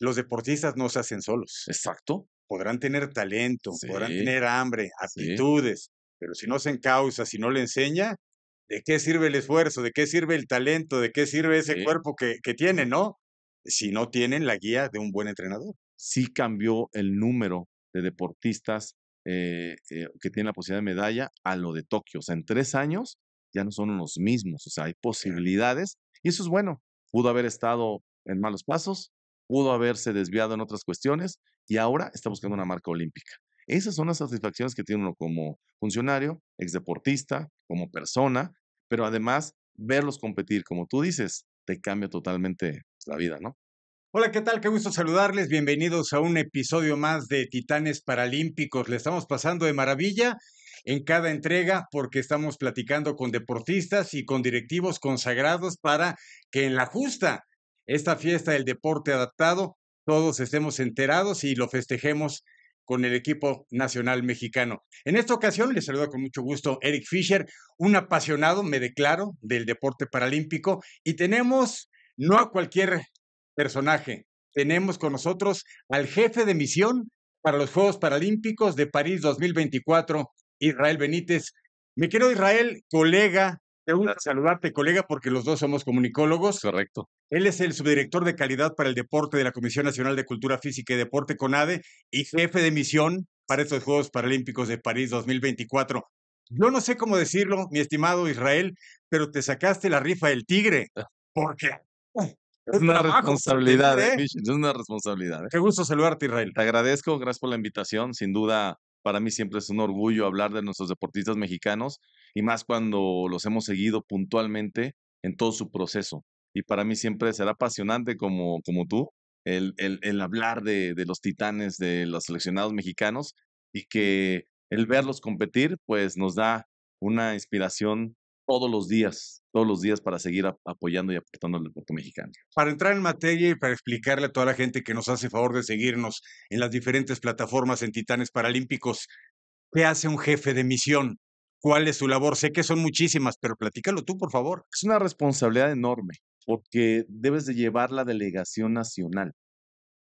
los deportistas no se hacen solos. Exacto. Podrán tener talento, podrán tener hambre, aptitudes, pero si no se encausa, si no le enseña, ¿de qué sirve el esfuerzo? ¿De qué sirve el talento? ¿De qué sirve ese cuerpo que, que tiene, no? Si no tienen la guía de un buen entrenador. Sí cambió el número de deportistas eh, eh, que tienen la posibilidad de medalla a lo de Tokio. O sea, en tres años ya no son los mismos. O sea, hay posibilidades y eso es bueno. Pudo haber estado en malos pasos, pudo haberse desviado en otras cuestiones y ahora está buscando una marca olímpica. Esas son las satisfacciones que tiene uno como funcionario, ex-deportista, como persona, pero además verlos competir, como tú dices, te cambia totalmente la vida, ¿no? Hola, ¿qué tal? Qué gusto saludarles. Bienvenidos a un episodio más de Titanes Paralímpicos. Le estamos pasando de maravilla en cada entrega porque estamos platicando con deportistas y con directivos consagrados para que en la justa esta fiesta del deporte adaptado, todos estemos enterados y lo festejemos con el equipo nacional mexicano. En esta ocasión les saludo con mucho gusto Eric Fischer, un apasionado, me declaro, del deporte paralímpico y tenemos no a cualquier personaje, tenemos con nosotros al jefe de misión para los Juegos Paralímpicos de París 2024, Israel Benítez. Mi querido Israel, colega, te gusta saludarte, colega, porque los dos somos comunicólogos. Correcto. Él es el subdirector de calidad para el deporte de la Comisión Nacional de Cultura Física y Deporte CONADE y jefe de misión para estos Juegos Paralímpicos de París 2024. Yo no sé cómo decirlo, mi estimado Israel, pero te sacaste la rifa del tigre, ah. ¿Por qué? Uh, ¿eh? es una responsabilidad, es ¿eh? una responsabilidad. Qué gusto saludarte, Israel. Te agradezco, gracias por la invitación. Sin duda, para mí siempre es un orgullo hablar de nuestros deportistas mexicanos y más cuando los hemos seguido puntualmente en todo su proceso. Y para mí siempre será apasionante como, como tú el, hablar de, de los titanes, de los seleccionados mexicanos y que el verlos competir pues nos da una inspiración todos los días, todos los días para seguir apoyando y aportando al deporte mexicano. Para entrar en materia y para explicarle a toda la gente que nos hace favor de seguirnos en las diferentes plataformas en Titanes Paralímpicos, ¿qué hace un jefe de misión? ¿Cuál es su labor? Sé que son muchísimas, pero platícalo tú, por favor. Es una responsabilidad enorme porque debes de llevar la delegación nacional.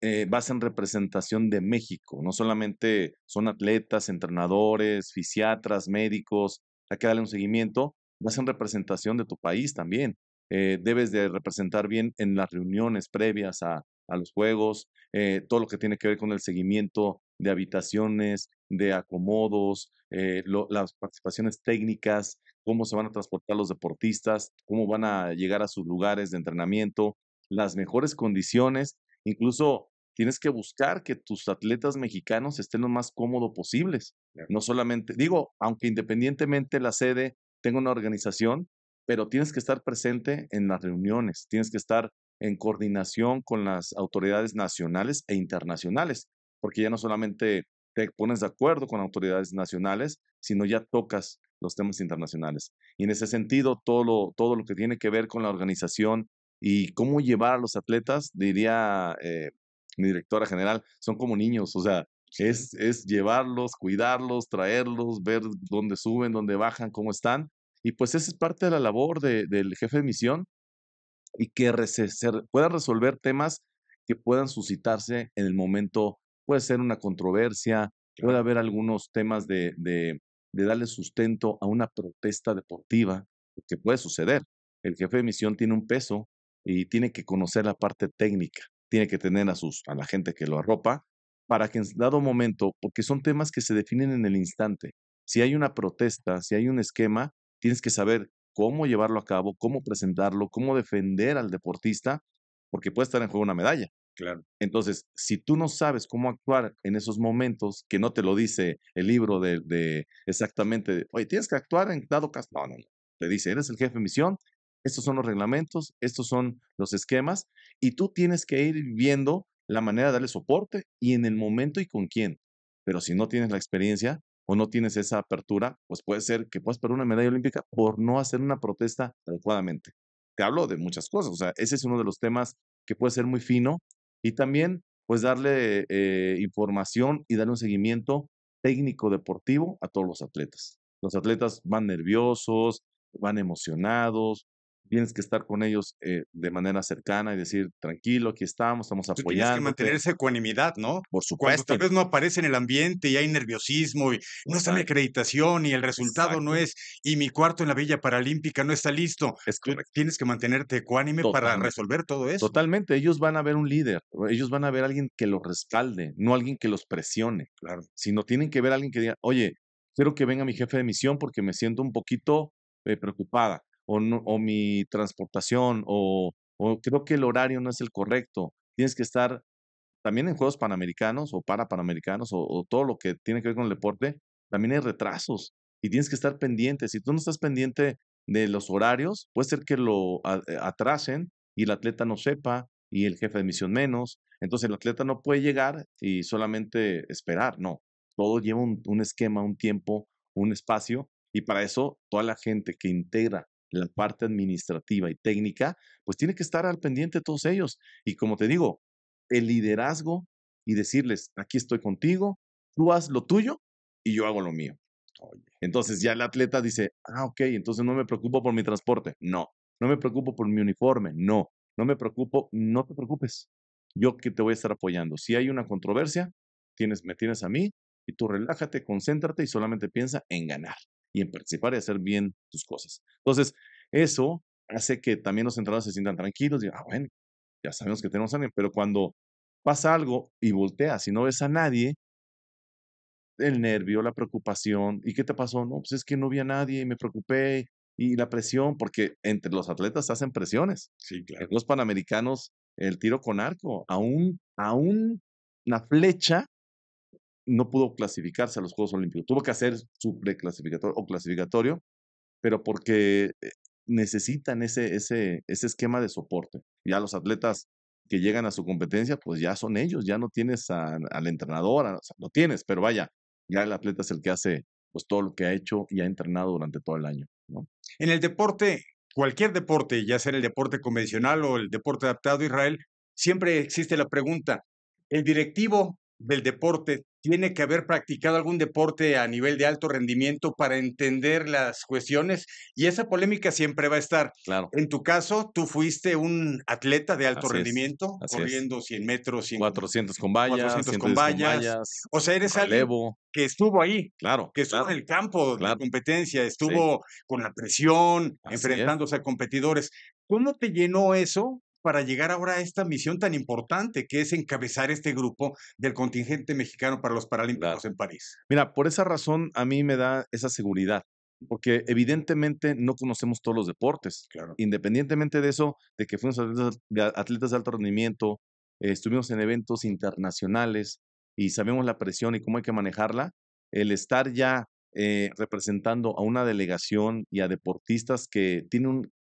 Eh, vas en representación de México, no solamente son atletas, entrenadores, fisiatras, médicos, hay que darle un seguimiento, vas en representación de tu país también. Eh, debes de representar bien en las reuniones previas a, los juegos, eh, todo lo que tiene que ver con el seguimiento de habitaciones, de acomodos, eh, las participaciones técnicas, cómo se van a transportar los deportistas, cómo van a llegar a sus lugares de entrenamiento, las mejores condiciones, incluso tienes que buscar que tus atletas mexicanos estén lo más cómodo posibles. No solamente, digo, aunque independientemente la sede tengo una organización, pero tienes que estar presente en las reuniones, tienes que estar en coordinación con las autoridades nacionales e internacionales, porque ya no solamente te pones de acuerdo con autoridades nacionales, sino ya tocas los temas internacionales. Y en ese sentido, todo lo, todo lo que tiene que ver con la organización y cómo llevar a los atletas, diría eh, mi directora general, son como niños, o sea, es, llevarlos, cuidarlos, traerlos, ver dónde suben, dónde bajan, cómo están. Y pues esa es parte de la labor del jefe de misión y que pueda resolver temas que puedan suscitarse en el momento. Puede ser una controversia, puede haber algunos temas de, darle sustento a una protesta deportiva, que puede suceder. El jefe de misión tiene un peso y tiene que conocer la parte técnica, tiene que tener a, sus, a la gente que lo arropa para que en dado momento, porque son temas que se definen en el instante, si hay una protesta, si hay un esquema, tienes que saber cómo llevarlo a cabo, cómo presentarlo, cómo defender al deportista, porque puede estar en juego una medalla. Claro. Entonces, si tú no sabes cómo actuar en esos momentos, que no te lo dice el libro de, exactamente, oye, tienes que actuar en dado caso. no, no. Te dice, eres el jefe de misión, estos son los reglamentos, estos son los esquemas, y tú tienes que ir viendo la manera de darle soporte y en el momento y con quién. Pero si no tienes la experiencia o no tienes esa apertura, pues puede ser que puedas perder una medalla olímpica por no hacer una protesta adecuadamente. Te hablo de muchas cosas, o sea, ese es uno de los temas que puede ser muy fino y también pues darle eh, información y darle un seguimiento técnico deportivo a todos los atletas. Los atletas van nerviosos, van emocionados, tienes que estar con ellos eh, de manera cercana y decir, tranquilo, aquí estamos, estamos apoyando. Tienes que mantener esa ecuanimidad, ¿no? Por supuesto. tal vez no aparece en el ambiente y hay nerviosismo y no está mi acreditación y el resultado no es, y mi cuarto en la Villa Paralímpica no está listo. Es tienes que mantenerte ecuánime para resolver todo eso. Totalmente, ellos van a ver un líder, ellos van a ver a alguien que los respalde, no alguien que los presione. Claro. Sino tienen que ver a alguien que diga, oye, quiero que venga mi jefe de misión porque me siento un poquito eh, preocupada o, mi transportación o, creo que el horario no es el correcto. Tienes que estar también en Juegos Panamericanos o para Panamericanos o, todo lo que tiene que ver con el deporte, también hay retrasos y tienes que estar pendiente. Si tú no estás pendiente de los horarios, puede ser que lo eh, atrasen y el atleta no sepa y el jefe de misión menos. Entonces el atleta no puede llegar y solamente esperar, no. Todo lleva un esquema, un tiempo, un espacio y para eso toda la gente que integra la parte administrativa y técnica, pues tiene que estar al pendiente de todos ellos. Y como te digo, el liderazgo y decirles, aquí estoy contigo, tú haz lo tuyo y yo hago lo mío. Entonces ya el atleta dice, ah, ok, entonces no me preocupo por mi transporte. No, no me preocupo por mi uniforme. No, no me preocupo, no te preocupes. Yo que te voy a estar apoyando. Si hay una controversia, tienes, me tienes a mí y tú relájate, concéntrate y solamente piensa en ganar y en participar y hacer bien tus cosas. Entonces, eso hace que también los entrenadores se sientan tranquilos y, ah, bueno, ya sabemos que tenemos a alguien, pero cuando pasa algo y volteas y no ves a nadie, el nervio, la preocupación, ¿y qué te pasó? No, pues es que no vi a nadie y me preocupé y la presión, porque entre los atletas hacen presiones. Sí, Los panamericanos, el tiro con arco, aún aún flecha no pudo clasificarse a los Juegos Olímpicos. Tuvo que hacer su preclasificatorio o clasificatorio, pero porque eh, necesitan ese, ese, ese esquema de soporte. Ya los atletas que llegan a su competencia, pues ya son ellos, ya no tienes al entrenador, lo tienes, pero vaya, ya el atleta es el que hace pues todo lo que ha hecho y ha entrenado durante todo el año. En el deporte, cualquier deporte, ya sea el deporte convencional o el deporte adaptado a Israel, siempre existe la pregunta, ¿el directivo del deporte tiene que haber practicado algún deporte a nivel de alto rendimiento para entender las cuestiones y esa polémica siempre va a estar. Claro. En tu caso, tú fuiste un atleta de alto rendimiento, corriendo 100 metros, 400 con vallas, con O sea, eres que estuvo ahí, claro, que estuvo en el campo la competencia, estuvo con la presión, enfrentándose a competidores. ¿Cómo te llenó eso para llegar ahora a esta misión tan importante que es encabezar este grupo del contingente mexicano para los Paralímpicos en París. Mira, por esa razón a mí me da esa seguridad, porque evidentemente no conocemos todos los deportes. Independientemente de eso, de que fuimos atletas, de alto rendimiento, estuvimos en eventos internacionales y sabemos la presión y cómo hay que manejarla, el estar ya eh, representando a una delegación y a deportistas que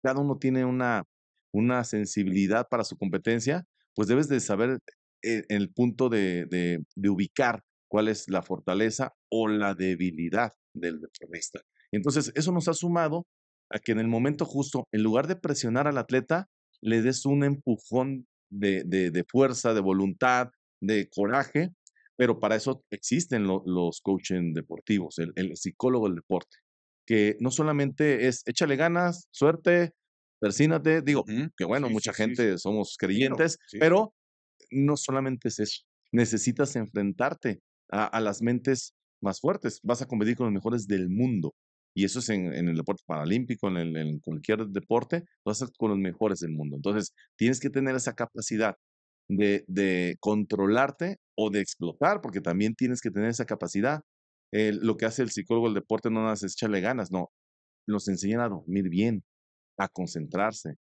cada uno tiene una una sensibilidad para su competencia, pues debes de saber eh, el, punto de, ubicar cuál es la fortaleza o la debilidad del deportista. Entonces, eso nos ha sumado a que en el momento justo, en lugar de presionar al atleta, le des un empujón de, fuerza, de voluntad, de coraje, pero para eso existen los coaching deportivos, el, el, psicólogo del deporte, que no solamente es échale ganas, suerte, persínate. Digo, que bueno, mucha gente somos creyentes, pero no solamente es eso. Necesitas enfrentarte a, las mentes más fuertes. Vas a competir con los mejores del mundo. Y eso es en, el deporte paralímpico, en, cualquier deporte, vas a con los mejores del mundo. Entonces, tienes que tener esa capacidad de, controlarte o de explotar, porque también tienes que tener esa capacidad. lo que hace el psicólogo del deporte no nada es echarle ganas, no. Nos enseñan a dormir bien, a concentrarse,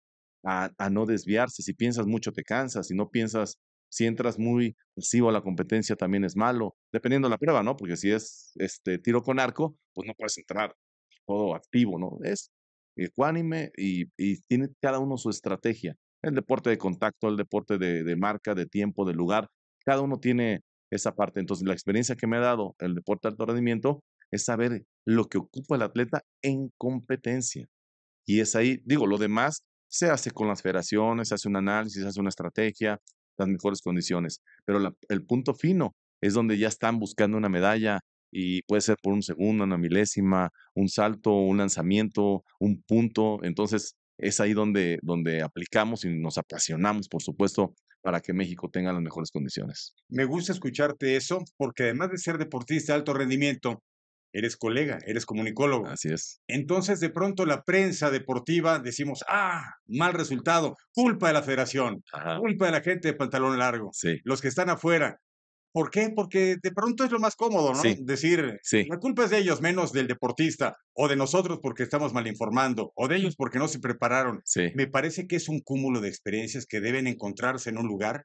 a, no desviarse. Si piensas mucho te cansas, si no piensas, si entras muy pasivo a la competencia también es malo, dependiendo de la prueba, ¿no? Porque si es este tiro con arco, pues no puedes entrar todo activo, ¿no? Es ecuánime y, tiene cada uno su estrategia. El deporte de contacto, el deporte de, de marca, de tiempo, de lugar, cada uno tiene esa parte. Entonces, la experiencia que me ha dado el deporte de alto rendimiento es saber lo que ocupa el atleta en competencia. Y es ahí, digo, lo demás se hace con las federaciones, se hace un análisis, se hace una estrategia, las mejores condiciones. Pero el punto fino es donde ya están buscando una medalla y puede ser por un segundo, una milésima, un salto, un lanzamiento, un punto. Entonces es ahí donde, donde aplicamos y nos apasionamos, por supuesto, para que México tenga las mejores condiciones. Me gusta escucharte eso, porque además de ser deportista de alto rendimiento, eres colega, eres comunicólogo. Así es. Entonces, de pronto, la prensa deportiva decimos, ah, mal resultado, culpa de la federación, culpa de la gente de pantalón largo, sí. los que están afuera. ¿Por qué? Porque de pronto es lo más cómodo, ¿no? Decir, la culpa es de ellos, menos del deportista, o de nosotros porque estamos mal informando, o de ellos porque no se prepararon. Sí. Me parece que es un cúmulo de experiencias que deben encontrarse en un lugar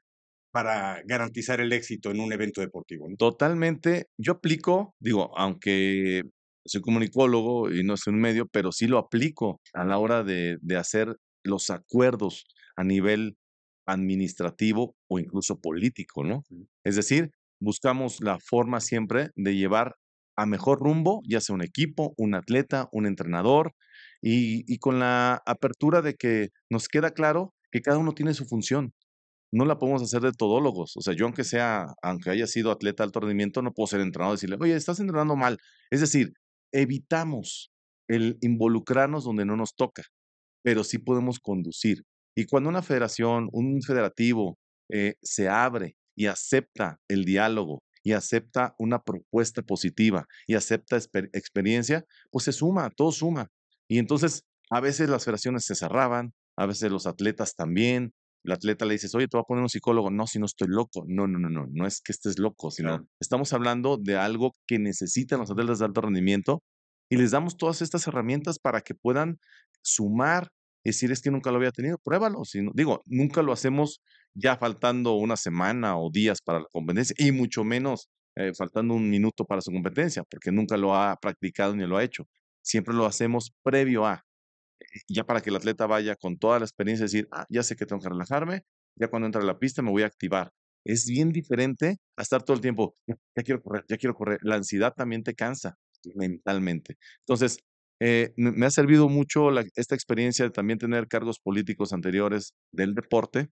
para garantizar el éxito en un evento deportivo. Totalmente. Yo aplico, digo, aunque soy comunicólogo y no soy un medio, pero sí lo aplico a la hora de, hacer los acuerdos a nivel administrativo o incluso político, ¿no? Es decir, buscamos la forma siempre de llevar a mejor rumbo, ya sea un equipo, un atleta, un entrenador, y, con la apertura de que nos queda claro que cada uno tiene su función no la podemos hacer de todólogos. O sea, yo aunque sea, aunque haya sido atleta de alto rendimiento, no puedo ser entrenador y decirle, oye, estás entrenando mal. Es decir, evitamos el involucrarnos donde no nos toca, pero sí podemos conducir. Y cuando una federación, un federativo eh, se abre y acepta el diálogo y acepta una propuesta positiva y acepta experiencia, pues se suma, todo suma. Y entonces a veces las federaciones se cerraban, a veces los atletas también, el atleta le dices, oye, te voy a poner un psicólogo. No, si no estoy loco. No, no, no, no, no es que estés loco, sino estamos hablando de algo que necesitan los atletas de alto rendimiento y les damos todas estas herramientas para que puedan sumar, decir, es que nunca lo había tenido, pruébalo. Si digo, nunca lo hacemos ya faltando una semana o días para la competencia y mucho menos eh, faltando un minuto para su competencia, porque nunca lo ha practicado ni lo ha hecho. Siempre lo hacemos previo a ya para que el atleta vaya con toda la experiencia decir, ah, ya sé que tengo que relajarme, ya cuando entre a la pista me voy a activar. Es bien diferente a estar todo el tiempo, ya, quiero correr, ya quiero correr. La ansiedad también te cansa mentalmente. Entonces, eh, me ha servido mucho esta experiencia de también tener cargos políticos anteriores del deporte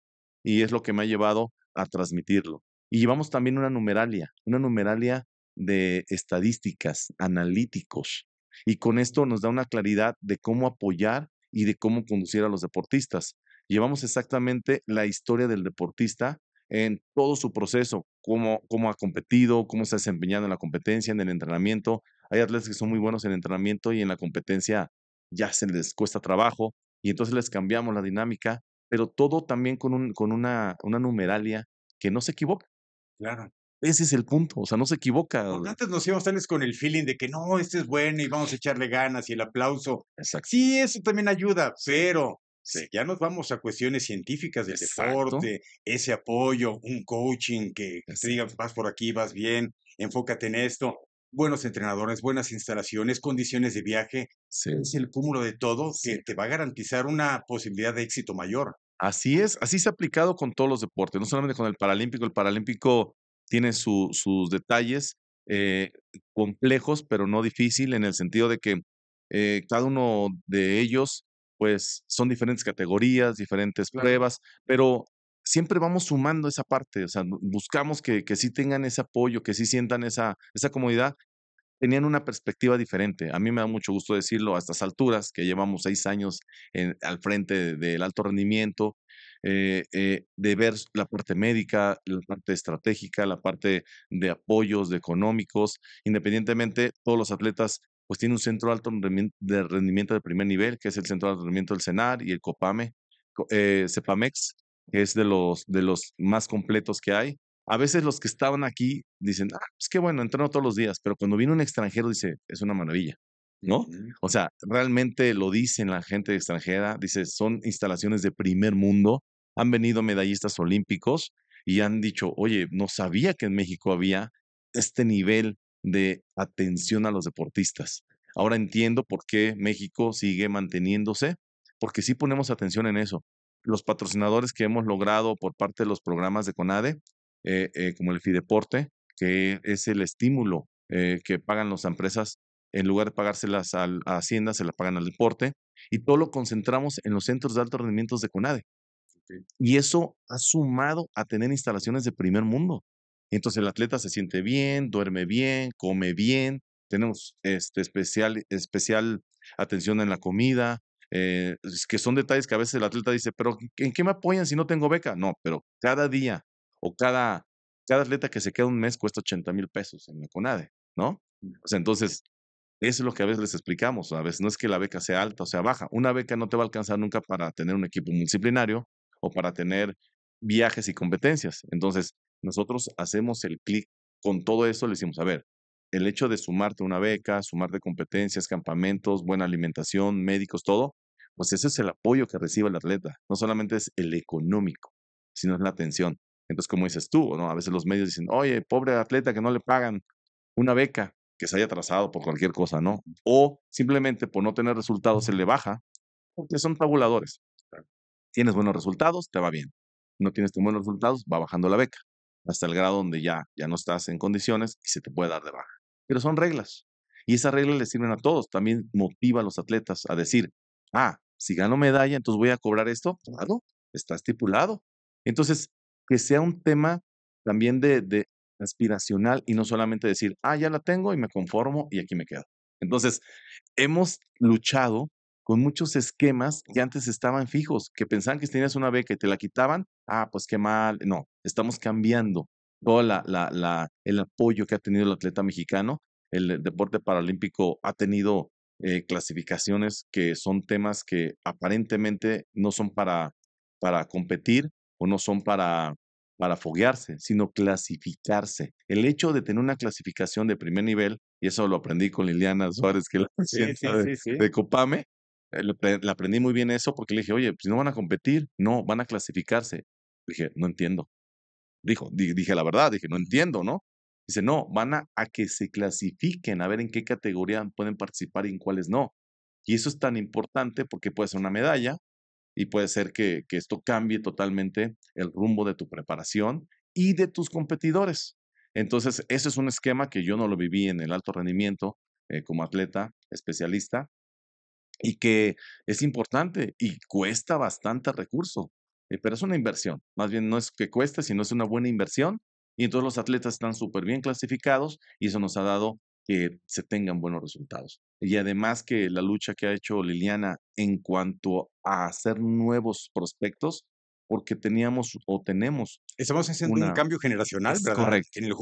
y es lo que me ha llevado a transmitirlo. Y llevamos también una numeralia, una numeralia de estadísticas, analíticos, y con esto nos da una claridad de cómo apoyar y de cómo conducir a los deportistas. Llevamos exactamente la historia del deportista en todo su proceso, cómo, cómo ha competido, cómo se ha desempeñado en la competencia, en el entrenamiento. Hay atletas que son muy buenos en el entrenamiento y en la competencia ya se les cuesta trabajo y entonces les cambiamos la dinámica, pero todo también con, un, con una, una numeralia que no se equivoque. Claro. Ese es el punto, o sea, no se equivoca. antes nos íbamos tan con el feeling de que no, este es bueno y vamos a echarle ganas y el aplauso. Exacto. Sí, eso también ayuda, pero ya nos vamos a cuestiones científicas del deporte, ese apoyo, un coaching que te diga, vas por aquí, vas bien, enfócate en esto buenos entrenadores, buenas instalaciones, condiciones de viaje. Es el cúmulo de todo que te va a garantizar una posibilidad de éxito mayor. Así es, así se ha aplicado con todos los deportes, no solamente con el paralímpico. El paralímpico tiene sus detalles eh, complejos, pero no difícil, en el sentido de que eh, cada uno de ellos, pues son diferentes categorías, diferentes pruebas, pero siempre vamos sumando esa parte, o sea, buscamos que, que sí tengan ese apoyo, que sí sientan esa, esa comodidad tenían una perspectiva diferente. A mí me da mucho gusto decirlo a estas alturas, que llevamos seis años al frente del alto rendimiento, eh, eh, de ver la parte médica, la parte estratégica, la parte de apoyos, económicos. Independientemente, todos los atletas pues tienen un centro alto de rendimiento de primer nivel, que es el centro de alto rendimiento del CENAR y el COPAME, eh, CEPAMEX, que es de los, de los más completos que hay a veces los que estaban aquí dicen, ah, pues que bueno, entreno todos los días, pero cuando viene un extranjero dice, es una maravilla, ¿no? O sea, realmente lo dicen la gente extranjera, dice, son instalaciones de primer mundo, han venido medallistas olímpicos y han dicho, oye, no sabía que en México había este nivel de atención a los deportistas. Ahora entiendo por qué México sigue manteniéndose, porque sí ponemos atención en eso. Los patrocinadores que hemos logrado por parte de los programas de CONADE eh, eh, como el Fideporte, que es el estímulo eh, que pagan las empresas, en lugar de pagárselas a Hacienda, se las pagan al deporte, y todo lo concentramos en los centros de alto rendimiento de CONADE. Y eso ha sumado a tener instalaciones de primer mundo. Entonces el atleta se siente bien, duerme bien, come bien, tenemos este especial, especial atención en la comida, que son detalles que a veces el atleta dice, pero ¿en qué me apoyan si no tengo beca? No, pero cada día o cada, cada atleta que se queda un mes cuesta 80 mil pesos en la CONADE, ¿no? Mm, o sea, entonces, eso es lo que a veces les explicamos. A veces no es que la beca sea alta o sea baja. Una beca no te va a alcanzar nunca para tener un equipo multidisciplinario o para tener viajes y competencias. Entonces, nosotros hacemos el clic con todo eso. Le decimos, a ver, el hecho de sumarte una beca, sumarte competencias, campamentos, buena alimentación, médicos, todo, pues ese es el apoyo que recibe el atleta. No solamente es el económico, sino es la atención. Entonces, como dices tú, ¿no? A veces los medios dicen, oye, pobre atleta que no le pagan una beca, que se haya atrasado por cualquier cosa, ¿no? O simplemente por no tener resultados se le baja, porque son tabuladores. Tienes buenos resultados, te va bien. No tienes tan buenos resultados, va bajando la beca, hasta el grado donde ya, ya no estás en condiciones y se te puede dar de baja. Pero son reglas. Y esas reglas le sirven a todos. También motiva a los atletas a decir, ah, si gano medalla, entonces voy a cobrar esto. Claro, está estipulado. Entonces, que sea un tema también de, aspiracional y no solamente decir, ah, ya la tengo y me conformo y aquí me quedo. Entonces, hemos luchado con muchos esquemas que antes estaban fijos, que pensaban que tenías una beca y te la quitaban, ah, pues qué mal. No, estamos cambiando todo el apoyo que ha tenido el atleta mexicano. El deporte paralímpico ha tenido eh, clasificaciones que son temas que aparentemente no son para, para competir, o no son para, para foguearse, sino clasificarse. El hecho de tener una clasificación de primer nivel, y eso lo aprendí con Liliana Suárez, que es la presidenta de, Copame, eh, le aprendí muy bien eso porque le dije, oye, si pues, no van a competir, no, van a clasificarse. Dije, no entiendo. Dijo, dije la verdad, dije, no entiendo, ¿no? Dice, no, van a, a que se clasifiquen, a ver en qué categoría pueden participar y en cuáles no. Y eso es tan importante porque puede ser una medalla, y puede ser que, esto cambie totalmente el rumbo de tu preparación y de tus competidores. Entonces, ese es un esquema que yo no lo viví en el alto rendimiento eh, como atleta especialista y que es importante y cuesta bastante recurso, eh, pero es una inversión. Más bien no es que cueste, sino es una buena inversión y entonces los atletas están súper bien clasificados y eso nos ha dado que se tengan buenos resultados. Y además que la lucha que ha hecho Liliana en cuanto a hacer nuevos prospectos, porque teníamos o tenemos. Estamos haciendo un cambio generacional, ¿verdad? En el,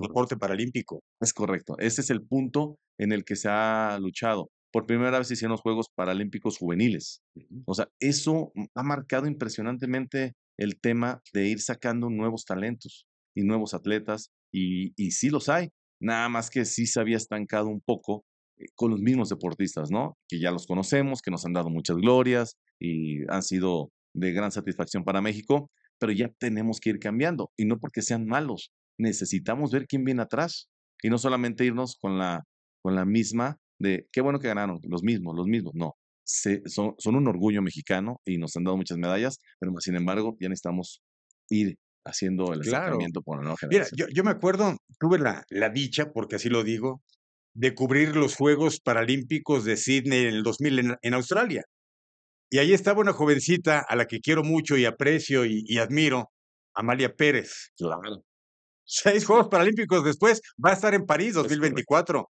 deporte paralímpico. Es correcto. Ese es el punto en el que se ha luchado. Por primera vez hicieron los Juegos Paralímpicos Juveniles. O sea, eso ha marcado impresionantemente el tema de ir sacando nuevos talentos y nuevos atletas, y, y sí los hay nada más que sí se había estancado un poco eh, con los mismos deportistas, ¿no? Que ya los conocemos, que nos han dado muchas glorias y han sido de gran satisfacción para México, pero ya tenemos que ir cambiando y no porque sean malos, necesitamos ver quién viene atrás y no solamente irnos con la, con la misma de qué bueno que ganaron, los mismos, los mismos, no. son, son un orgullo mexicano y nos han dado muchas medallas, pero sin embargo ya necesitamos ir haciendo el claro. por la Mira, yo, me acuerdo, tuve la, la, dicha, porque así lo digo, de cubrir los Juegos Paralímpicos de Sydney en el 2000 en, Australia. Y ahí estaba una jovencita a la que quiero mucho y aprecio y, y admiro, Amalia Pérez. Claro. Seis Juegos Paralímpicos después va a estar en París 2024.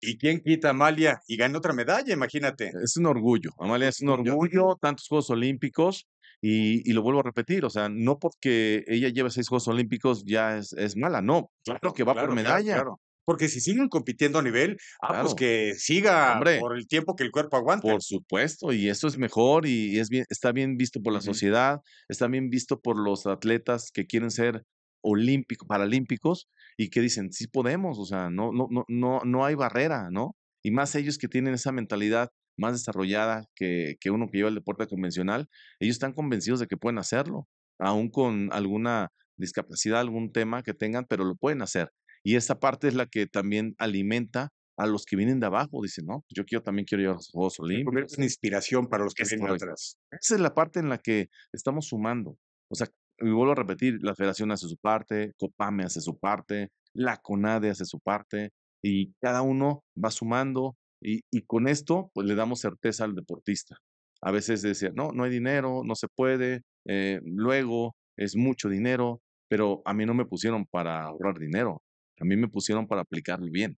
¿Y quién quita a Amalia y gana otra medalla? Imagínate. Es un orgullo. Amalia es un orgullo. Tantos Juegos Olímpicos y, lo vuelvo a repetir, o sea, no porque ella lleve seis Juegos Olímpicos ya es, es mala, no, claro que va por medalla. Porque si siguen compitiendo a nivel, ah, pues que siga por el tiempo que el cuerpo aguanta. Por supuesto, y eso es mejor y es bien, está bien visto por la sociedad, está bien visto por los atletas que quieren ser olímpicos, paralímpicos y que dicen, sí podemos, o sea, no, no, no, no, no hay barrera, ¿no? Y más ellos que tienen esa mentalidad más desarrollada que, uno que lleva el deporte convencional, ellos están convencidos de que pueden hacerlo, aún con alguna discapacidad, algún tema que tengan, pero lo pueden hacer. Y esa parte es la que también alimenta a los que vienen de abajo. Dicen, no, pues, yo quiero, también quiero llevar los Juegos Olímpicos. Es una inspiración para los que vienen atrás. Esa es la parte en la que estamos sumando. O sea, y vuelvo a repetir, la federación hace su parte, Copame hace su parte, la CONADE hace su parte, y cada uno va sumando, y, con esto, pues le damos certeza al deportista. A veces decía, no, no hay dinero, no se puede, eh, luego es mucho dinero, pero a mí no me pusieron para ahorrar dinero, a mí me pusieron para aplicarlo bien.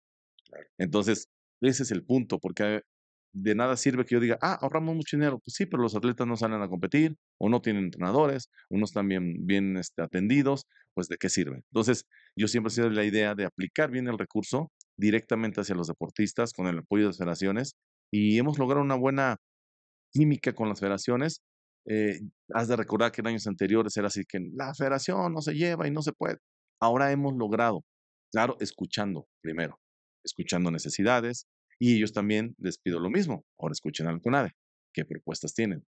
Entonces, ese es el punto, porque de nada sirve que yo diga, ah, ahorramos mucho dinero. Pues sí, pero los atletas no salen a competir o no tienen entrenadores, unos también bien este, atendidos, pues de qué sirve. Entonces, yo siempre he sido la idea de aplicar bien el recurso directamente hacia los deportistas con el apoyo de las federaciones y hemos logrado una buena química con las federaciones. Eh, has de recordar que en años anteriores era así que la federación no se lleva y no se puede. Ahora hemos logrado, claro, escuchando primero, escuchando necesidades y ellos también les pido lo mismo. Ahora escuchen al CONADE, qué propuestas tienen.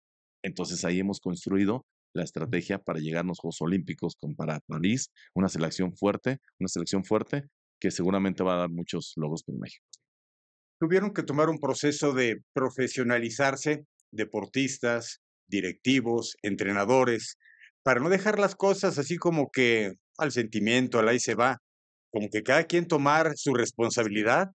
Entonces ahí hemos construido la estrategia para llegar a los Juegos Olímpicos con para París, una selección fuerte, una selección fuerte que seguramente va a dar muchos logros en México. Tuvieron que tomar un proceso de profesionalizarse, deportistas, directivos, entrenadores, para no dejar las cosas así como que al sentimiento, al ahí se va, como que cada quien tomar su responsabilidad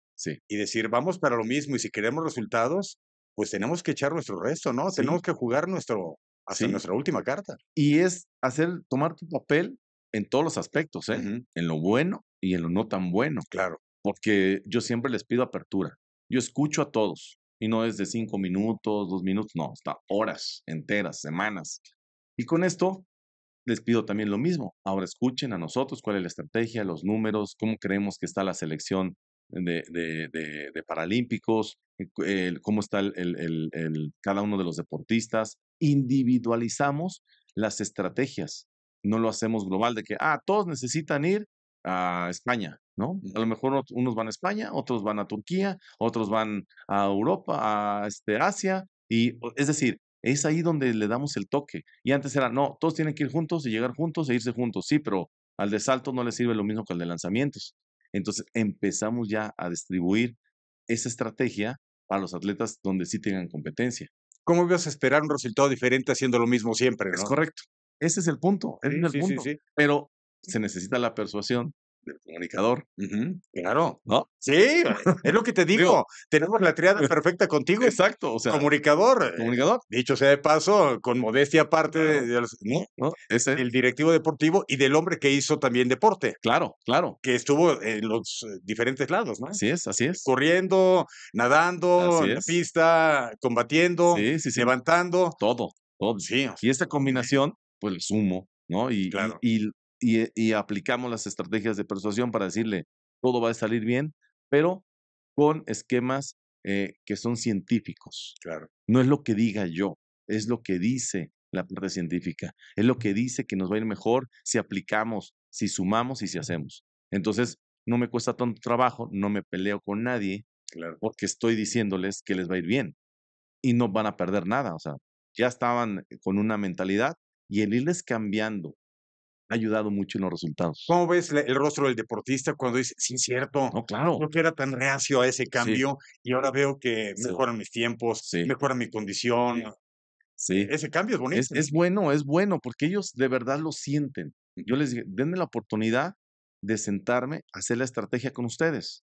y decir, vamos para lo mismo y si queremos resultados, pues tenemos que echar nuestro resto, ¿no? Tenemos que jugar nuestro, hasta nuestra última carta. Y es hacer, tomar tu papel en todos los aspectos, ¿eh? En lo bueno, y en lo no tan bueno, claro, porque yo siempre les pido apertura. Yo escucho a todos y no es de cinco minutos, dos minutos, no, hasta horas enteras, semanas. Y con esto les pido también lo mismo. Ahora escuchen a nosotros cuál es la estrategia, los números, cómo creemos que está la selección de, paralímpicos, eh, cómo está el, cada uno de los deportistas. Individualizamos las estrategias. No lo hacemos global de que, ah, todos necesitan ir a España, ¿no? A lo mejor unos van a España, otros van a Turquía, otros van a Europa, a este, Asia, y es decir, es ahí donde le damos el toque. Y antes era, no, todos tienen que ir juntos y llegar juntos e irse juntos, sí, pero al de salto no le sirve lo mismo que al de lanzamientos. Entonces empezamos ya a distribuir esa estrategia para los atletas donde sí tengan competencia. ¿Cómo ibas a esperar un resultado diferente haciendo lo mismo siempre? Es correcto. Ese es el punto. sí, sí, Sí, Pero se necesita la persuasión del comunicador. Claro, ¿no? Sí, es lo que te digo. Tenemos la triada perfecta contigo. Exacto, comunicador. Eh, comunicador. Dicho sea de paso, con modestia aparte del ¿no? el directivo deportivo y del hombre que hizo también deporte. Claro, claro. Que estuvo en los eh, diferentes lados, ¿no? Así es, así es. Corriendo, nadando, en pista, combatiendo, levantando. Todo, todo. Sí. Y esta combinación, pues el sumo, ¿no? Y, claro. y eh, y, aplicamos las estrategias de persuasión para decirle, todo va a salir bien, pero con esquemas eh, que son científicos. Claro. No es lo que diga yo, es lo que dice la parte científica, es lo que dice que nos va a ir mejor si aplicamos, si sumamos y si hacemos. Entonces, no me cuesta tanto trabajo, no me peleo con nadie, porque estoy diciéndoles que les va a ir bien y no van a perder nada. O sea, ya estaban eh, con una mentalidad y el irles cambiando ha ayudado mucho en los resultados. ¿Cómo ves el rostro del deportista cuando dice, sí, cierto, no, claro. yo que era tan reacio a ese cambio y ahora veo que mejoran mis tiempos, mejoran mi condición? Sí. E, ese cambio es bonito. Es, bueno, es bueno, porque ellos de verdad lo sienten. Yo les dije, denme la oportunidad de sentarme, hacer la estrategia con ustedes.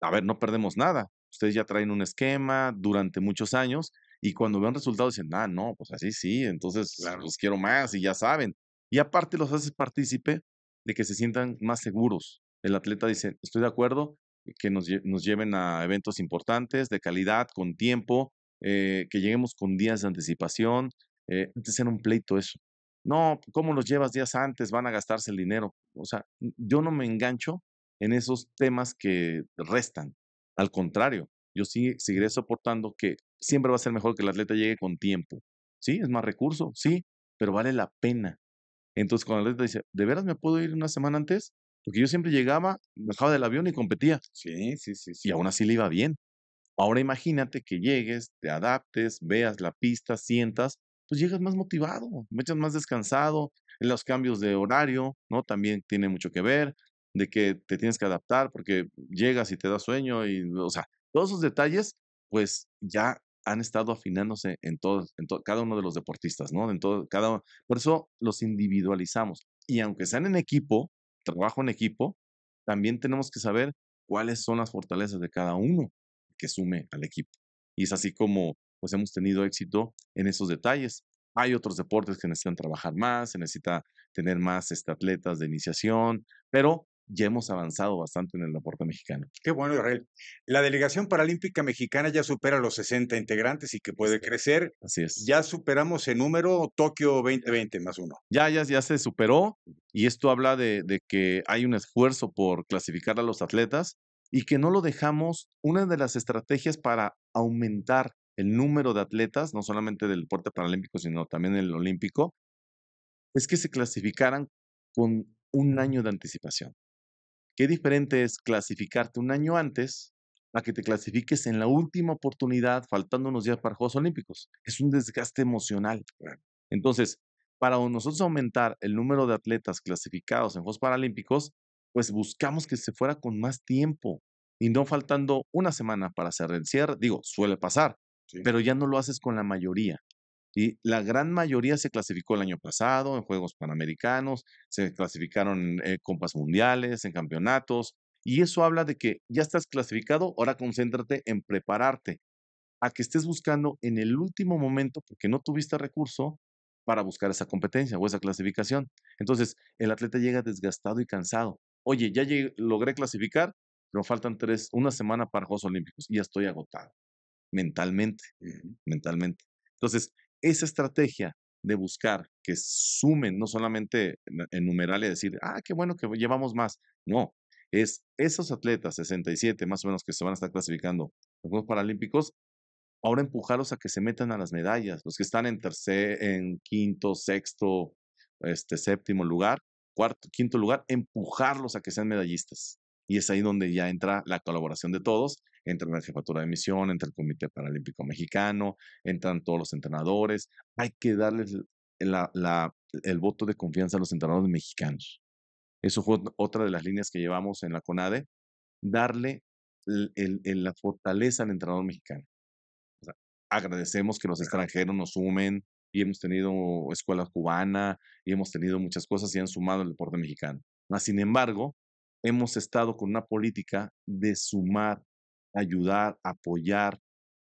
A ver, no perdemos nada. Ustedes ya traen un esquema durante muchos años y cuando ven resultados dicen, ah, no, pues así sí, entonces los quiero más y ya saben. Y aparte los haces partícipe de que se sientan más seguros. El atleta dice, estoy de acuerdo, eh, que nos, lleven a eventos importantes, de calidad, con tiempo, eh, que lleguemos con días de anticipación. antes eh, era un pleito eso. No, ¿cómo los llevas días antes? Van a gastarse el dinero. O sea, yo no me engancho en esos temas que restan. Al contrario, yo sí seguiré soportando que siempre va a ser mejor que el atleta llegue con tiempo. Sí, es más recurso, sí, pero vale la pena. Entonces, cuando la dice, ¿de veras me puedo ir una semana antes? Porque yo siempre llegaba, bajaba del avión y competía. Sí, sí, sí. Y aún así le iba bien. Ahora imagínate que llegues, te adaptes, veas la pista, sientas, pues llegas más motivado, echas más descansado, los cambios de horario, ¿no? También tiene mucho que ver, de que te tienes que adaptar porque llegas y te da sueño y, o sea, todos esos detalles, pues ya han estado afinándose en todos, en cada uno de los deportistas, ¿no? En cada, por eso los individualizamos. Y aunque sean en equipo, trabajo en equipo, también tenemos que saber cuáles son las fortalezas de cada uno que sume al equipo. Y es así como pues hemos tenido éxito en esos detalles. Hay otros deportes que necesitan trabajar más, se necesita tener más este, atletas de iniciación, pero ya hemos avanzado bastante en el deporte mexicano. Qué bueno, Israel. La delegación paralímpica mexicana ya supera los 60 integrantes y que puede crecer. Así es. Ya superamos el número Tokio 2020 más uno. Ya, ya, ya se superó y esto habla de, que hay un esfuerzo por clasificar a los atletas y que no lo dejamos. Una de las estrategias para aumentar el número de atletas, no solamente del deporte paralímpico, sino también el olímpico, es que se clasificaran con un año de anticipación. Qué diferente es clasificarte un año antes a que te clasifiques en la última oportunidad, faltando unos días para Juegos Olímpicos. Es un desgaste emocional. Entonces, para nosotros aumentar el número de atletas clasificados en Juegos Paralímpicos, pues buscamos que se fuera con más tiempo y no faltando una semana para cerrar el cierre. Digo, suele pasar, pero ya no lo haces con la mayoría. Y la gran mayoría se clasificó el año pasado en Juegos Panamericanos, se clasificaron en eh, Copas Mundiales, en campeonatos, y eso habla de que ya estás clasificado, ahora concéntrate en prepararte, a que estés buscando en el último momento, porque no tuviste recurso, para buscar esa competencia o esa clasificación. Entonces, el atleta llega desgastado y cansado. Oye, ya logré clasificar, pero faltan tres, una semana para Juegos Olímpicos y ya estoy agotado mentalmente, mentalmente. Entonces, esa estrategia de buscar que sumen, no solamente en numeral y decir, ah, qué bueno que llevamos más. No, es esos atletas, 67 más o menos, que se van a estar clasificando los Paralímpicos, ahora empujarlos a que se metan a las medallas, los que están en tercer, en quinto, sexto, este séptimo lugar, cuarto, quinto lugar, empujarlos a que sean medallistas. Y es ahí donde ya entra la colaboración de todos, entra la jefatura de misión, entra el Comité Paralímpico Mexicano, entran todos los entrenadores. Hay que darles el voto de confianza a los entrenadores mexicanos. Eso fue otra de las líneas que llevamos en la CONADE, darle la fortaleza al entrenador mexicano. agradecemos que los extranjeros nos sumen y hemos tenido escuela cubana y hemos tenido muchas cosas y han sumado el deporte mexicano. sin embargo, hemos estado con una política de sumar, ayudar, apoyar,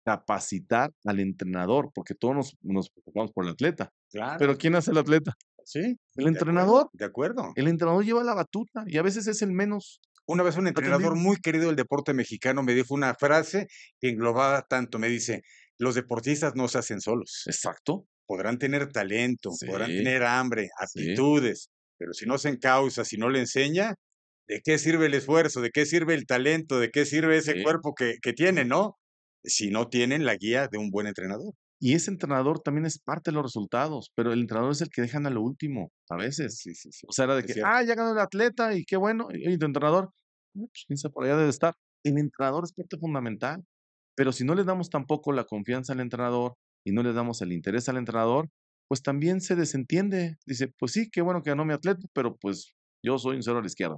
capacitar al entrenador, porque todos nos, preocupamos por el atleta. Pero ¿quién hace el atleta? Sí. El entrenador. de acuerdo. El entrenador lleva la batuta y a veces es el menos. Una vez un entrenador muy querido del deporte mexicano me dijo una frase que englobaba tanto. Me dice, los deportistas no se hacen solos. Exacto. Podrán tener talento, podrán tener hambre, actitudes, pero si no se encausa, si no le enseña, ¿De qué sirve el esfuerzo? ¿De qué sirve el talento? ¿De qué sirve ese cuerpo que, que tienen, no? Si no tienen la guía de un buen entrenador. Y ese entrenador también es parte de los resultados, pero el entrenador es el que dejan a lo último, a veces. O sea, era de que, ah, ya ganó el atleta y qué bueno, y, tu entrenador, mm, piensa pues, por allá debe estar. El entrenador es parte fundamental, pero si no le damos tampoco la confianza al entrenador y no le damos el interés al entrenador, pues también se desentiende. Dice, pues sí, qué bueno que ganó mi atleta, pero pues yo soy un cero a la izquierda.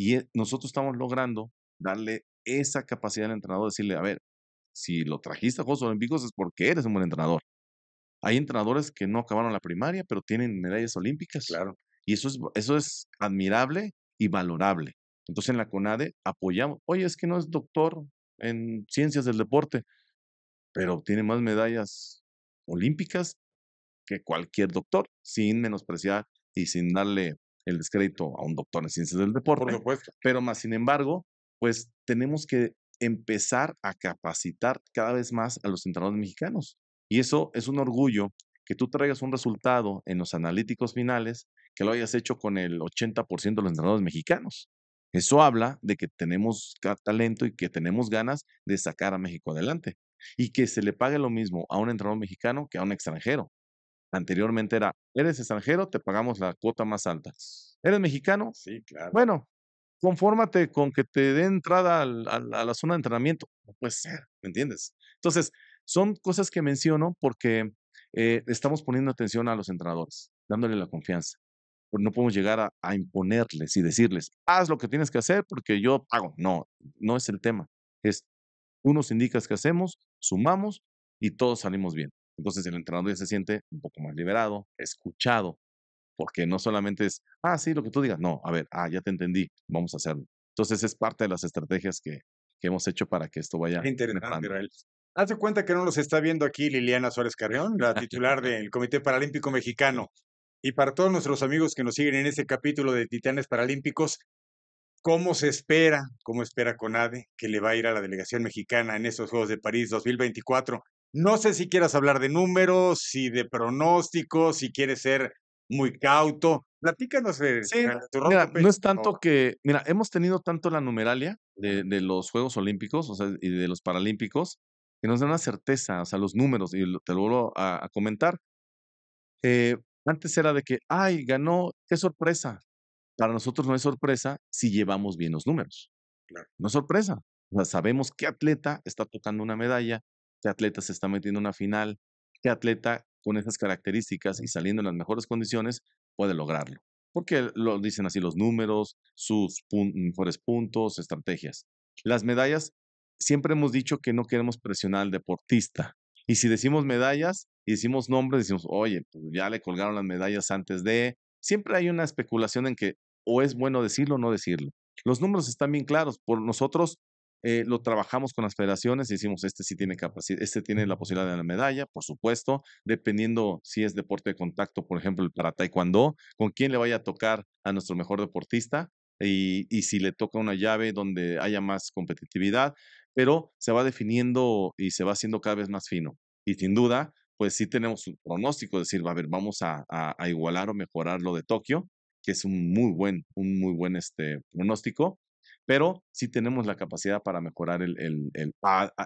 Y e, nosotros estamos logrando darle esa capacidad al entrenador, decirle, a ver, si lo trajiste a Juegos Olímpicos es porque eres un buen entrenador. Hay entrenadores que no acabaron la primaria, pero tienen medallas olímpicas. Claro. Y eso es, eso es admirable y valorable. Entonces en la CONADE apoyamos. Oye, es que no es doctor en ciencias del deporte, pero tiene más medallas olímpicas que cualquier doctor, sin menospreciar y sin darle el descrédito a un doctor en ciencias del deporte. Pero más, sin embargo, pues tenemos que empezar a capacitar cada vez más a los entrenadores mexicanos. Y eso es un orgullo que tú traigas un resultado en los analíticos finales que lo hayas hecho con el 80% de los entrenadores mexicanos. Eso habla de que tenemos talento y que tenemos ganas de sacar a México adelante y que se le pague lo mismo a un entrenador mexicano que a un extranjero. Anteriormente era, eres extranjero, te pagamos la cuota más alta. ¿Eres mexicano? Sí, claro. Bueno, confórmate con que te dé entrada a la zona de entrenamiento. No puede ser, ¿me entiendes? Entonces, son cosas que menciono porque eh, estamos poniendo atención a los entrenadores, dándole la confianza. No podemos llegar a, a imponerles y decirles, haz lo que tienes que hacer porque yo pago. No, no es el tema. Es, unos indicas que hacemos, sumamos y todos salimos bien. Entonces el entrenador ya se siente un poco más liberado, escuchado, porque no solamente es, ah, sí, lo que tú digas, no, a ver, ah, ya te entendí, vamos a hacerlo. Entonces es parte de las estrategias que, que hemos hecho para que esto vaya. Interesante, Hazte cuenta que no los está viendo aquí Liliana Suárez Carrión, la titular del Comité Paralímpico Mexicano. Y para todos nuestros amigos que nos siguen en este capítulo de Titanes Paralímpicos, ¿cómo se espera, cómo espera CONADE que le va a ir a la delegación mexicana en estos Juegos de París 2024? No sé si quieras hablar de números, si de pronósticos, si quieres ser muy cauto. Platícanos sí, mira, No es tanto que, mira, hemos tenido tanto la numeralia de, los Juegos Olímpicos y de los Paralímpicos que nos da una certeza, o sea, los números, y te lo vuelvo a, comentar. Eh, antes era de que, ay, ganó, qué sorpresa. Para nosotros no es sorpresa si llevamos bien los números. No es sorpresa. O sabemos qué atleta está tocando una medalla, qué atleta se está metiendo en una final, qué atleta con esas características y saliendo en las mejores condiciones puede lograrlo. Porque lo dicen así los números, sus mejores puntos, estrategias. Las medallas, siempre hemos dicho que no queremos presionar al deportista. Y si decimos medallas y decimos nombres, decimos, oye, pues ya le colgaron las medallas antes de... Siempre hay una especulación en que o es bueno decirlo o no decirlo. Los números están bien claros. Por nosotros eh, lo trabajamos con las federaciones y decimos, este sí tiene capacidad, este tiene la posibilidad de la medalla, por supuesto, dependiendo si es deporte de contacto, por ejemplo, el para taekwondo, con quién le vaya a tocar a nuestro mejor deportista y, y si le toca una llave donde haya más competitividad, pero se va definiendo y se va haciendo cada vez más fino. Y sin duda, pues sí tenemos un pronóstico, de decir, a ver, vamos a, a igualar o mejorar lo de Tokio, que es un muy buen, un muy buen este, pronóstico pero sí tenemos la capacidad para mejorar el, el,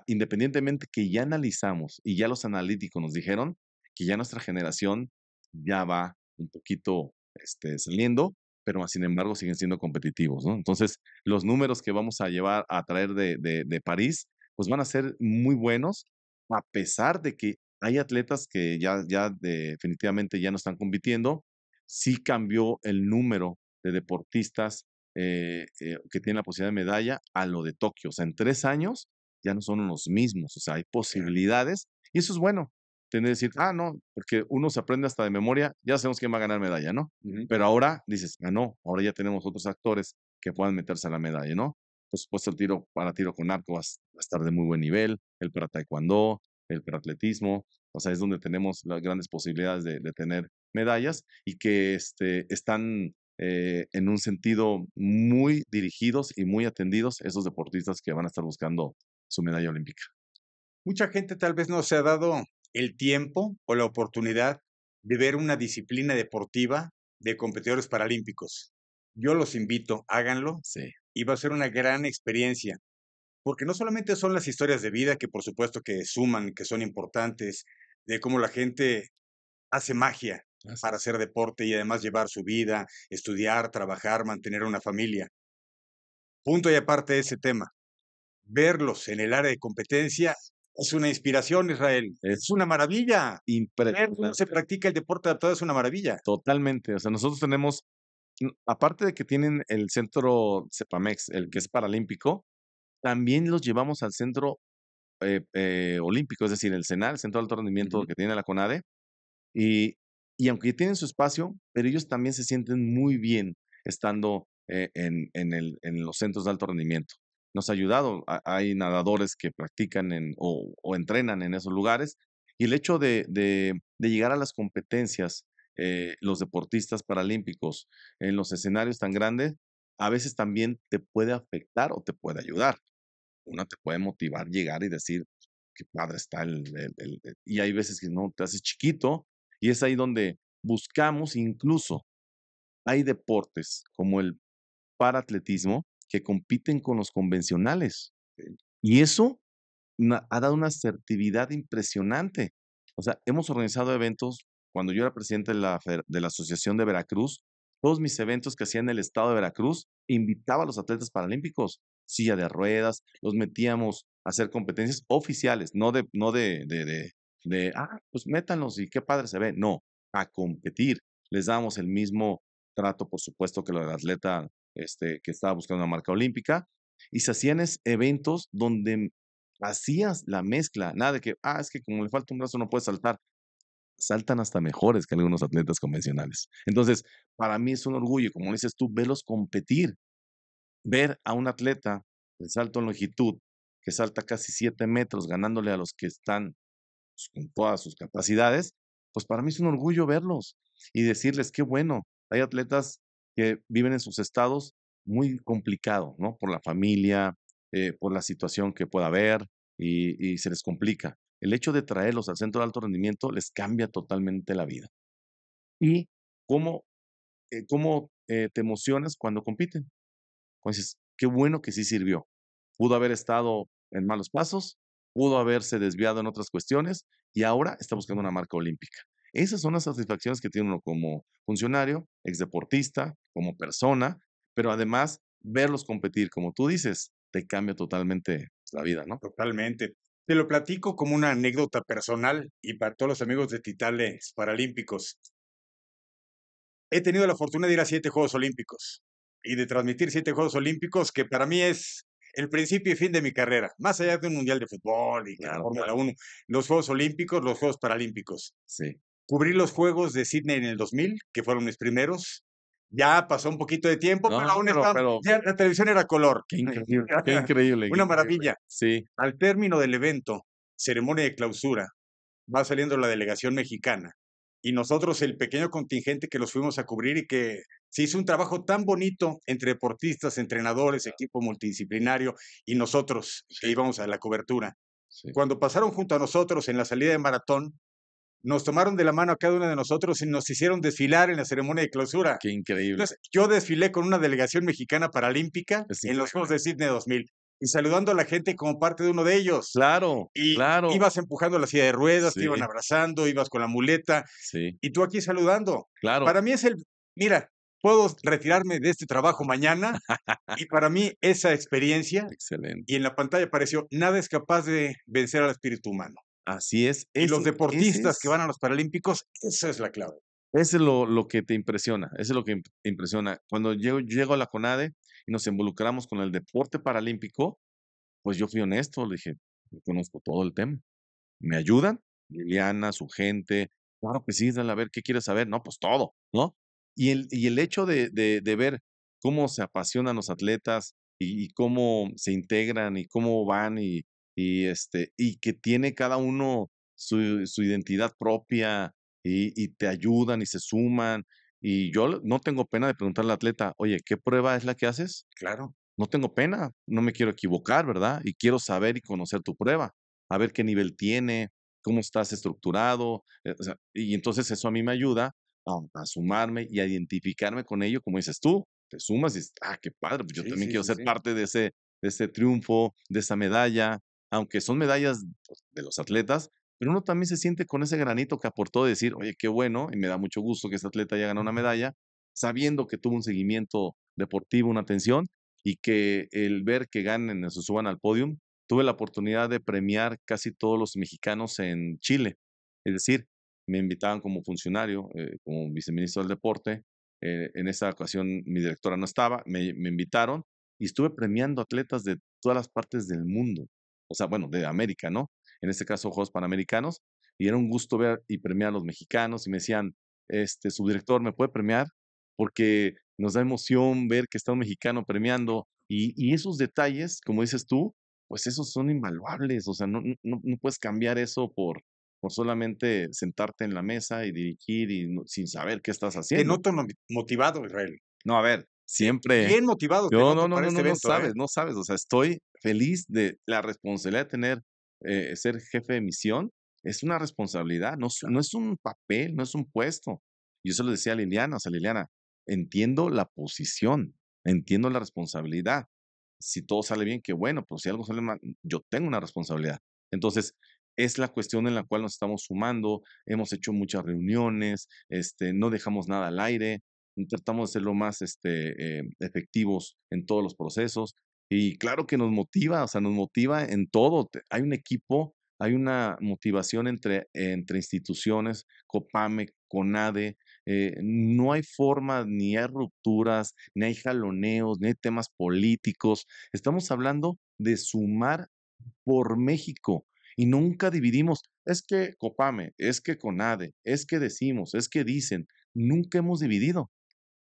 independientemente que ya analizamos y ya los analíticos nos dijeron que ya nuestra generación ya va un poquito este, saliendo, pero sin embargo siguen siendo competitivos, Entonces, los números que vamos a llevar a traer de, París, pues van a ser muy buenos, a pesar de que hay atletas que ya, ya definitivamente ya no están compitiendo, sí cambió el número de deportistas eh, eh, que tiene la posibilidad de medalla a lo de Tokio. O sea, en tres años ya no son los mismos, o sea, hay posibilidades y eso es bueno. Tener que decir, ah, no, porque uno se aprende hasta de memoria, ya sabemos quién va a ganar medalla, ¿no? Pero ahora dices, ah, no, ahora ya tenemos otros actores que puedan meterse a la medalla, ¿no? Por supuesto, el tiro para tiro con arco va a estar de muy buen nivel, el para taekwondo, el para atletismo, o sea, es donde tenemos las grandes posibilidades de, tener medallas y que este, están eh, en un sentido muy dirigidos y muy atendidos esos deportistas que van a estar buscando su medalla olímpica. Mucha gente tal vez no se ha dado el tiempo o la oportunidad de ver una disciplina deportiva de competidores paralímpicos. Yo los invito, háganlo sí. y va a ser una gran experiencia, porque no solamente son las historias de vida que por supuesto que suman, que son importantes, de cómo la gente hace magia, para hacer deporte y además llevar su vida, estudiar, trabajar, mantener una familia. Punto y aparte de ese tema, verlos en el área de competencia es una inspiración, Israel. Es, una maravilla. Se practica el deporte adaptado, es una maravilla. Totalmente. O sea, nosotros tenemos, mm, aparte de que tienen el centro CEPAMEX, el que es paralímpico, también los llevamos al centro eh, eh, olímpico, es decir, el CENAL, el Centro de Alto Rendimiento que tiene la CONADE. Y y aunque tienen su espacio, pero ellos también se sienten muy bien estando eh, en, los centros de alto rendimiento. Nos ha ayudado, hay nadadores que practican o, entrenan en esos lugares y el hecho de, llegar a las competencias, eh, los deportistas paralímpicos en los escenarios tan grandes, a veces también te puede afectar o te puede ayudar. Uno te puede motivar llegar y decir, qué padre está el, Y hay veces que no te haces chiquito y es ahí donde buscamos incluso, hay deportes como el paratletismo que compiten con los convencionales. Eh, y eso ha dado una asertividad impresionante. O sea, hemos organizado eventos, cuando yo era presidente de la, Asociación de Veracruz, todos mis eventos que hacía en el estado de Veracruz, invitaba a los atletas paralímpicos, silla de ruedas, los metíamos a hacer competencias oficiales, no de, no de, de, ah, pues métanlos y qué padre se ve. No, a competir. Les damos el mismo trato, por supuesto, que lo del atleta este, que estaba buscando una marca olímpica. Y se hacían eventos donde hacías la mezcla. Nada de que, ah, es que como le falta un brazo no puede saltar. Saltan hasta mejores que algunos atletas convencionales. Entonces, para mí es un orgullo, como dices tú, verlos competir. Ver a un atleta de salto en longitud que salta casi 7 metros ganándole a los que están con todas sus capacidades, pues para mí es un orgullo verlos y decirles qué bueno. Hay atletas que viven en sus estados muy complicados, ¿no? Por la familia, eh, por la situación que pueda haber y, se les complica. El hecho de traerlos al centro de alto rendimiento les cambia totalmente la vida. Y cómo, eh, eh, te emocionas cuando compiten. Pues, dices, qué bueno que sí sirvió. Pudo haber estado en malos pasos, pudo haberse desviado en otras cuestiones y ahora está buscando una marca olímpica. Esas son las satisfacciones que tiene uno como funcionario, exdeportista, como persona, pero además verlos competir, como tú dices, te cambia totalmente la vida, ¿no? Totalmente. Te lo platico como una anécdota personal y para todos los amigos de Titales Paralímpicos. He tenido la fortuna de ir a siete Juegos Olímpicos y de transmitir siete Juegos Olímpicos, que para mí es el principio y fin de mi carrera, más allá de un mundial de fútbol y claro, los Juegos Olímpicos, los Juegos Paralímpicos. Sí. Cubrí los Juegos de Sydney en el 2000, que fueron mis primeros. Ya pasó un poquito de tiempo, pero aún estaba, la televisión era color. Qué increíble. qué increíble Una maravilla. Sí. Al término del evento, ceremonia de clausura, va saliendo la delegación mexicana y nosotros el pequeño contingente que los fuimos a cubrir y que se hizo un trabajo tan bonito entre deportistas, entrenadores, equipo multidisciplinario y nosotros que íbamos a la cobertura. Cuando pasaron junto a nosotros en la salida de maratón, nos tomaron de la mano a cada uno de nosotros y nos hicieron desfilar en la ceremonia de clausura. Qué increíble. yo desfilé con una delegación mexicana paralímpica en los Juegos de Sydney 2000 y saludando a la gente como parte de uno de ellos. Claro, claro. Ibas empujando la silla de ruedas, te iban abrazando, ibas con la muleta y tú aquí saludando. Claro. Para mí es el, mira, puedo retirarme de este trabajo mañana. y para mí esa experiencia, Excelente. y en la pantalla apareció, nada es capaz de vencer al espíritu humano. Así es. y los deportistas que van a los Paralímpicos, esa es la clave. Eso es lo, que te impresiona, eso es lo que impresiona. Cuando llego a la CONADE y nos involucramos con el deporte paralímpico, pues yo fui honesto, le dije, yo conozco todo el tema. ¿Me ayudan? Liliana, su gente, claro que sí, dale a ver, ¿qué quieres saber? No, pues todo, ¿no? Y el, y el hecho de, ver cómo se apasionan los atletas y, cómo se integran y cómo van y, este, y que tiene cada uno su, identidad propia y, te ayudan y se suman. Y yo no tengo pena de preguntar al atleta, oye, ¿qué prueba es la que haces? Claro. No tengo pena, no me quiero equivocar, ¿verdad? Y quiero saber y conocer tu prueba, a ver qué nivel tiene, cómo estás estructurado. Eh, y entonces eso a mí me ayuda a, sumarme y a identificarme con ello, como dices tú, te sumas y dices, ah, qué padre, pues yo también quiero ser parte de ese, de ese triunfo, de esa medalla, aunque son medallas pues, de los atletas, pero uno también se siente con ese granito que aportó de decir, oye, qué bueno, y me da mucho gusto que este atleta haya ganado una medalla, sabiendo que tuvo un seguimiento deportivo, una atención, y que el ver que ganen, se suban al podium, tuve la oportunidad de premiar casi todos los mexicanos en Chile. Es decir, me invitaban como funcionario, eh, como viceministro del deporte. Eh, en esa ocasión mi directora no estaba, me, invitaron y estuve premiando atletas de todas las partes del mundo, o sea, bueno, de América, ¿no? En este caso, Juegos Panamericanos, y era un gusto ver y premiar a los mexicanos y me decían, este, subdirector, ¿me puede premiar? Porque nos da emoción ver que está un mexicano premiando y, esos detalles, como dices tú, pues esos son invaluables, o sea, no, no, no puedes cambiar eso por, por solamente sentarte en la mesa y dirigir y sin saber qué estás haciendo. Te noto no, motivado, Israel. No, a ver, siempre. Bien motivado. no, no, este no, no, no ¿eh? sabes, no sabes. O sea, estoy feliz de la responsabilidad de tener, eh, ser jefe de misión. Es una responsabilidad, no, no es un papel, no es un puesto. Y eso lo decía a Liliana, o sea, Liliana, entiendo la posición, entiendo la responsabilidad. Si todo sale bien, qué bueno, pero si algo sale mal, yo tengo una responsabilidad. Entonces, es la cuestión en la cual nos estamos sumando, hemos hecho muchas reuniones, este, no dejamos nada al aire, tratamos de ser lo más este, em, efectivos en todos los procesos y claro que nos motiva, o sea, nos motiva en todo, hay un equipo, hay una motivación entre, entre instituciones, COPAME, CONADE, eh, no hay forma, ni hay rupturas, ni hay jaloneos, ni hay temas políticos, estamos hablando de sumar por México, y nunca dividimos. Es que Copame, es que Conade, es que decimos, es que dicen. Nunca hemos dividido.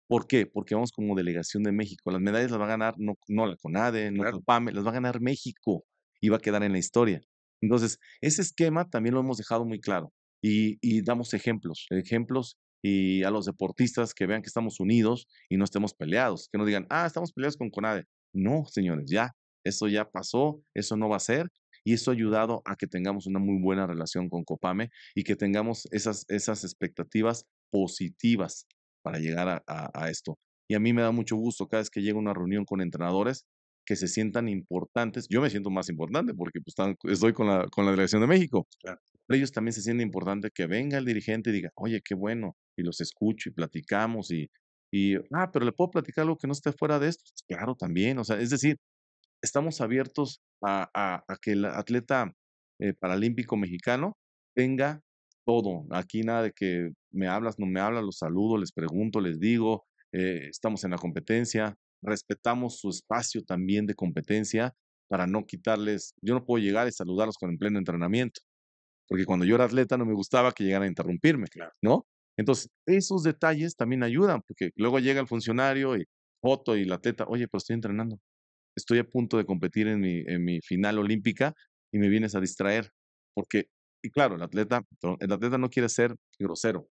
¿Por qué? Porque vamos como delegación de México. Las medallas las va a ganar no, no la CONADE, no Copame, las va a ganar México y va a quedar en la historia. Entonces, ese esquema también lo hemos dejado muy claro y, y damos ejemplos, ejemplos y a los deportistas que vean que estamos unidos y no estemos peleados, que no digan, ah, estamos peleados con CONADE. No, señores, ya, eso ya pasó, eso no va a ser y eso ha ayudado a que tengamos una muy buena relación con Copame y que tengamos esas, esas expectativas positivas para llegar a, esto. Y a mí me da mucho gusto cada vez que llega una reunión con entrenadores que se sientan importantes. Yo me siento más importante porque pues, estoy con la, con la delegación de México. Claro. Pero ellos también se sienten importante que venga el dirigente y diga, oye, qué bueno, y los escucho y platicamos y, y, ah, pero le puedo platicar algo que no esté fuera de esto. Pues, claro, también. O sea, es decir, estamos abiertos a, que el atleta eh, paralímpico mexicano tenga todo. Aquí nada de que me hablas, no me hablas, los saludo, les pregunto, les digo, eh, estamos en la competencia, respetamos su espacio también de competencia para no quitarles, yo no puedo llegar y saludarlos con en pleno entrenamiento, porque cuando yo era atleta no me gustaba que llegaran a interrumpirme, ¿no? Entonces, esos detalles también ayudan, porque luego llega el funcionario y foto y la atleta, oye, pero estoy entrenando estoy a punto de competir en mi, en mi final olímpica y me vienes a distraer. Porque, y claro, el atleta, el atleta no quiere ser grosero.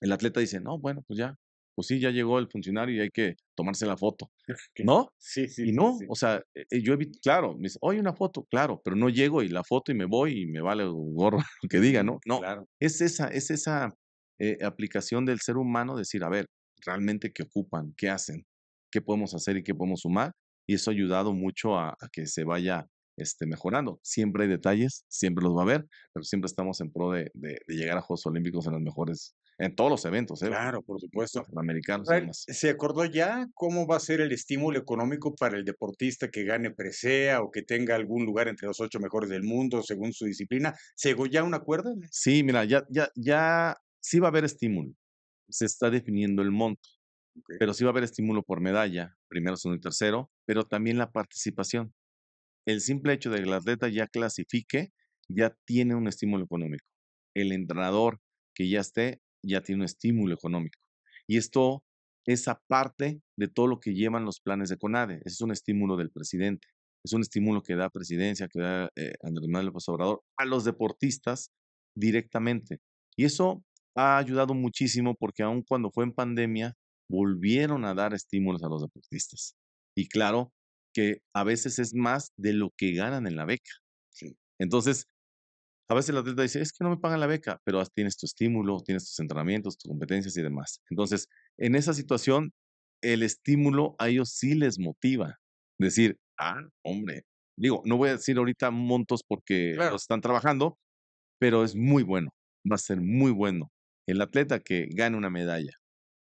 El atleta dice, no, bueno, pues ya, pues sí, ya llegó el funcionario y hay que tomarse la foto, ¿no? Sí, sí. Y no, o sea, eh, eh, yo evito, claro, me dice, oye, una foto, claro, pero no llego y la foto y me voy y me vale gorro lo que diga, ¿no? No, claro. es esa, es esa eh, aplicación del ser humano decir, a ver, realmente qué ocupan, qué hacen, qué podemos hacer y qué podemos sumar y eso ha ayudado mucho a, que se vaya este, mejorando. Siempre hay detalles, siempre los va a haber, pero siempre estamos en pro de, llegar a Juegos Olímpicos en los mejores, en todos los eventos. ¿eh? Claro, por supuesto. Americanos. ¿Se acordó ya cómo va a ser el estímulo económico para el deportista que gane presea o que tenga algún lugar entre los ocho mejores del mundo según su disciplina? ¿Se llegó ya un acuerdo? Sí, mira, ya, ya, ya sí va a haber estímulo. Se está definiendo el monto. Pero sí va a haber estímulo por medalla, primero, segundo y tercero, pero también la participación. El simple hecho de que el atleta ya clasifique, ya tiene un estímulo económico. El entrenador que ya esté, ya tiene un estímulo económico. Y esto es aparte de todo lo que llevan los planes de CONADE. Es un estímulo del presidente. Es un estímulo que da presidencia, que da eh, Andrés Manuel López Obrador a los deportistas directamente. Y eso ha ayudado muchísimo porque aun cuando fue en pandemia, volvieron a dar estímulos a los deportistas. Y claro que a veces es más de lo que ganan en la beca. Entonces, a veces el atleta dice, es que no me pagan la beca, pero tienes tu estímulo, tienes tus entrenamientos, tus competencias y demás. Entonces, en esa situación, el estímulo a ellos sí les motiva. Decir, ah, hombre, digo, no voy a decir ahorita montos porque los están trabajando, pero es muy bueno, va a ser muy bueno el atleta que gane una medalla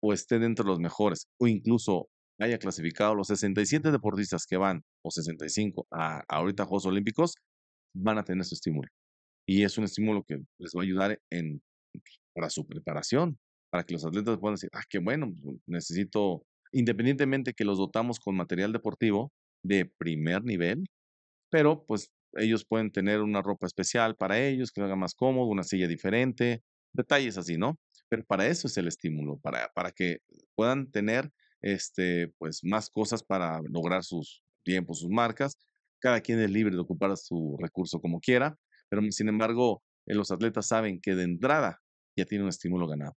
o esté dentro de los mejores o incluso haya clasificado los 67 deportistas que van o 65 a, a ahorita Juegos Olímpicos, van a tener su estímulo. Y es un estímulo que les va a ayudar en, para su preparación, para que los atletas puedan decir, ah, qué bueno, pues, necesito, independientemente que los dotamos con material deportivo de primer nivel, pero pues ellos pueden tener una ropa especial para ellos, que lo haga más cómodo, una silla diferente, detalles así, ¿no? pero para eso es el estímulo, para, para que puedan tener este, pues, más cosas para lograr sus tiempos, sus marcas. Cada quien es libre de ocupar su recurso como quiera, pero sin embargo, eh, los atletas saben que de entrada ya tienen un estímulo ganado.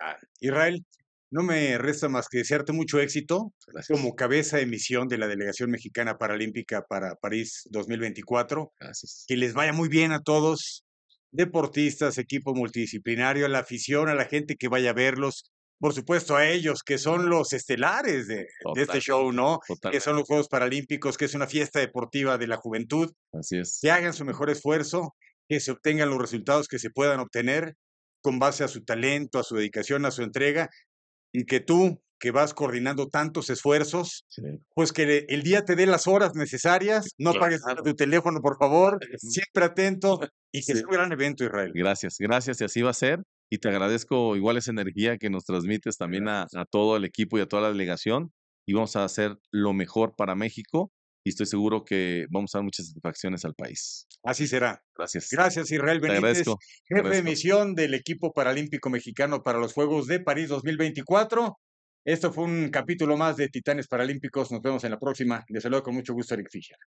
Ah, Israel, no me resta más que desearte mucho éxito como cabeza de misión de la Delegación Mexicana Paralímpica para París 2024. Gracias. Que les vaya muy bien a todos deportistas, equipo multidisciplinario, la afición, a la gente que vaya a verlos, por supuesto a ellos, que son los estelares de, este show, ¿no? Que son los Juegos Paralímpicos, que es una fiesta deportiva de la juventud. Así Que hagan su mejor esfuerzo, que se obtengan los resultados que se puedan obtener con base a su talento, a su dedicación, a su entrega, y que tú, que vas coordinando tantos esfuerzos, pues que el día te dé las horas necesarias, no claro. pagues tu teléfono, por favor, siempre atento y que sea un gran evento, Israel. Gracias, gracias, y así va a ser. Y te agradezco igual esa energía que nos transmites también a, todo el equipo y a toda la delegación. Y vamos a hacer lo mejor para México y estoy seguro que vamos a dar muchas satisfacciones al país. Así será. Gracias. Gracias, Israel Benítez, jefe de misión del equipo paralímpico mexicano para los Juegos de París 2024. Esto fue un capítulo más de Titanes Paralímpicos. Nos vemos en la próxima. Les saludo con mucho gusto, Eric Fischer.